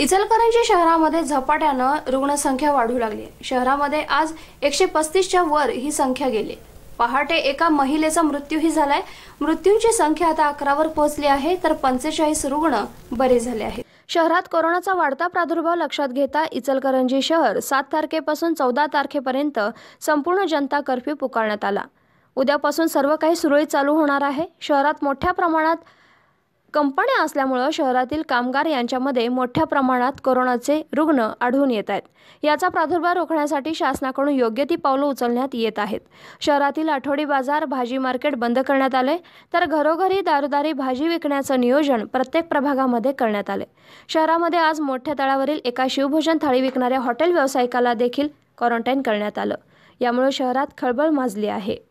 इचलकरंजी शहरामध्ये झपाट्यानं रुग्णसंख्या वाढू लागली शहरामध्ये आज एकशे पस्तीसच्या वर ही संख्या गेली पहाटे एका महिलेचा मृत्यूही झालाय मृत्यूंची संख्या आता अकरावर पोहोचली आहे तर पंचेचाळीस रुग्ण बरे झाले आहेत शहरात कोरोनाचा वाढता प्रादुर्भाव लक्षात घेता इचलकरंजी शहर सात तारखेपासून चौदा तारखेपर्यंत संपूर्ण जनता कर्फ्यू पुकारण्यात आला उद्यापासून सर्व काही सुरळीत चालू होणार आहे शहरात मोठ्या प्रमाणात कंपन्या असल्यामुळं शहरातील कामगार यांच्यामध्ये मोठ्या प्रमाणात कोरोनाचे रुग्ण आढळून येत आहेत याचा प्रादुर्भाव रोखण्यासाठी शासनाकडून योग्य ती पावलं उचलण्यात येत आहेत शहरातील आठवडी बाजार भाजी मार्केट बंद करण्यात आले तर घरोघरी दारोदारी भाजी विकण्याचं नियोजन प्रत्येक प्रभागामध्ये करण्यात आले शहरामध्ये आज मोठ्या तळावरील एका शिवभोजन थाळी विकणाऱ्या हॉटेल व्यावसायिकाला देखील क्वारंटाईन करण्यात आलं यामुळे शहरात खळबळ माजली आहे